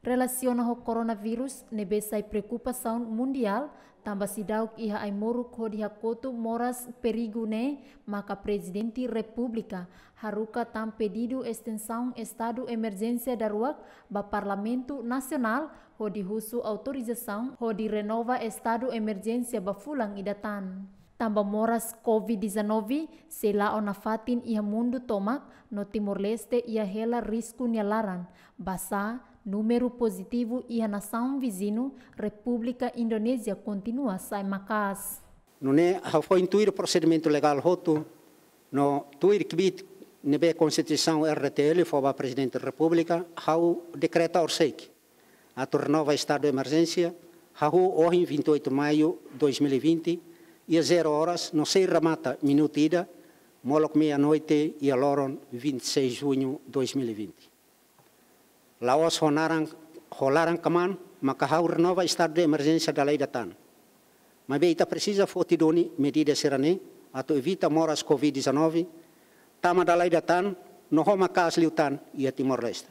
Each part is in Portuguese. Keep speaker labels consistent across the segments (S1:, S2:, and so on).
S1: Relaciona ho coronavírus nebe sai preocupação mundial tamba sidauk iha ai moruk ho dihakotu moras perigo ne maka presidente república haruka tam pedido extensão estado emergência daruak ba parlamento nacional ho dihusu autorização ho di renova estado emergência ba fulang idatan tambah moras COVID-19 se lao na fatin ia mundu tomak no Timor Leste ia hela risco nialaran, basá número positivo ia nação vizinho República Indonésia continua sai
S2: Não é, foi intuir procedimento legal roto, no tuir kibit nebe Constituição RTL, foi Presidente da República, ao decreta orsec, a tornova estado de emergência, ao 28 de maio de 2020, ia zero horas, não sei remata minutida, ida, meia-noite e aloron 26 de junho 2020. Laos honaran, rolaram caman, macahau renova estado de emergência da lei da TAN. Mas beita precisa medidas medida a ato evita moras Covid-19, tama da lei da TAN, no roma kas liutan e a Timor-Leste.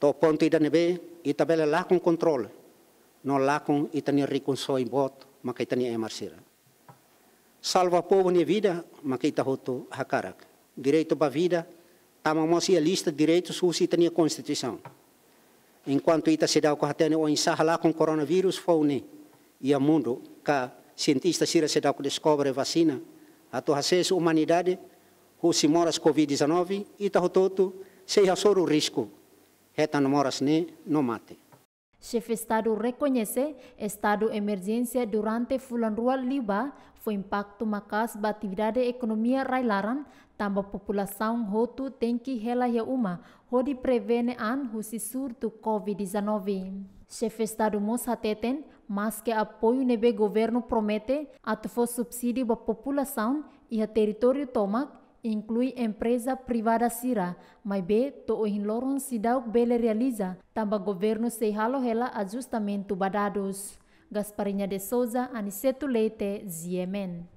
S2: To ponto ida nebe, itabela lá com controle, não lá com rico em boto, maka itani e marsira. Salva povo ne vida, maka ita hoto hakarak. Direito para vida, a a lista de direitos que itani a Constituição. Enquanto ita se dá o corratene o com coronavírus, faune e a mundo, ka cientista sira se dá descobre vacina, a to humanidade, o se moras Covid-19, ita hototo, se já o risco, reta no moras ne, no mate.
S1: Chefe Estado reconhece estado de emergência durante fulan rua liba foi impacto macas ba atividade economia railaran tamba população hotu tem que relaya uma hodi prevene an husi surto COVID-19. Chefe Estado mos hateten mas que apoio nebe governo promete atufo subsídio ba população e a território tomac inclui empresa privada sira, mas be to in loron sidauk bele realiza, tamba governo se halo halohela ajustamento badados. Gasparinha de Souza, Aniceto Leite, Ziemen.